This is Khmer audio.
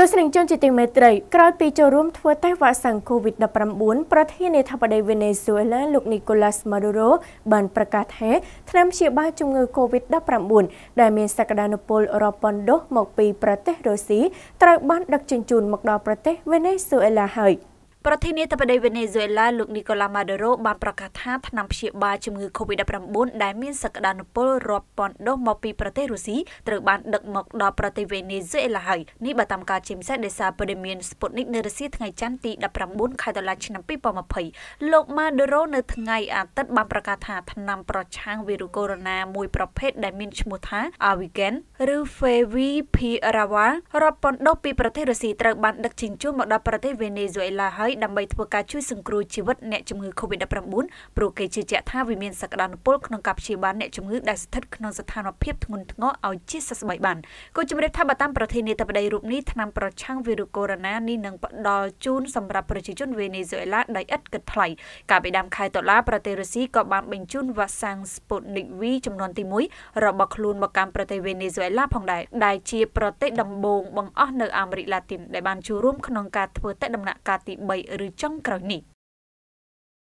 ទស្សនិកជនជាទីមេត្រីក្រោយពីចូលរួមធ្វើតេស្តវ៉ាក់សាំង COVID-19 ប្រធានាធិបតីវេណេស៊ុយអេឡាលោក Nicolas Maduro បានប្រកាសថាថ្នាំព្យាបាលជំងឺ COVID-19 ដែលមានសក្តានុពលរាប់ពាន់ដូសមកពីប្រទេសរុស្ស៊ីត្រូវបានដឹកជញ្ជូនមកដល់ប្រទេសវេណេស៊ុយអេឡាហើយ។ប្រធានាធិបតីវេណេស៊ុយអេឡាលោកនីកូឡាម៉ាដូរ៉ូបានប្រកាសថាថ្នាំព្យាបាលជំងឺ Covid-19 ដែលមានសក្តានុពលរាប់ពាន់ដុសមកពីប្រទេសរុស្ស៊ីត្រូវបានដឹកមកដល់ប្រទេសវេណេស៊ុយអេឡាហើយនេះបើតាមការជាពិសេសដោយសារព័ត៌មាន Sputnik នៅរុស្ស៊ីថ្ងៃច័ន្ទទី19ខែតុលាឆ្នាំ2020លោកម៉ាដូរ៉ូនៅថ្ងៃអាទិត្យបានប្រកាសថាថ្នាំប្រឆាំងវីរុសកូវីដ -19 មួយប្រភេទដែលមានឈ្មោះថា Avigan ឬ Favipiravir រាប់ពាន់ដុសពីប្រទេសរុស្ស៊ីត្រូវបានដឹកជញ្ជូនមកដល់ប្រទេសវេណេស៊ុយអេឡាហើយ2023ដើម្បីធ្វើការជួយសង្គ្រោះជីវិតអ្នកជំងឺ COVID-19 ព្រោះគេជឿជាក់ថាវាមានសក្តានុពលក្នុងការព្យាបាលអ្នកជំងឺដែលស្ថិតក្នុងស្ថានភាពធ្ងន់ធ្ងរឲ្យជាសះស្បើយបានគូជំរាបថាបើតាមប្រធានាធិបតីរូបនេះថ្នាំប្រឆាំងវីរុសកូវីដ -19 នេះនឹងផ្ដល់ជូនសម្រាប់ប្រជាជនវេណេស៊ុយអេឡាដោយឥតគិតថ្លៃកាលពីដើមខែតុលាប្រទេសរុស្ស៊ីក៏បានបញ្ជូនវ៉ាក់សាំង Sputnik V ចំនួនទី1របស់ខ្លួនមកកាន់ប្រទេសវេណេស៊ុយអេឡាផងដែរដែលជាប្រទេសដំបូងបង្អស់នៅអាមេរិកឡាទីនដែលបានចូលរួមក្នុងការធ្វើតេដំណាក់កាលទី3ឬចុងក្រោយនេះ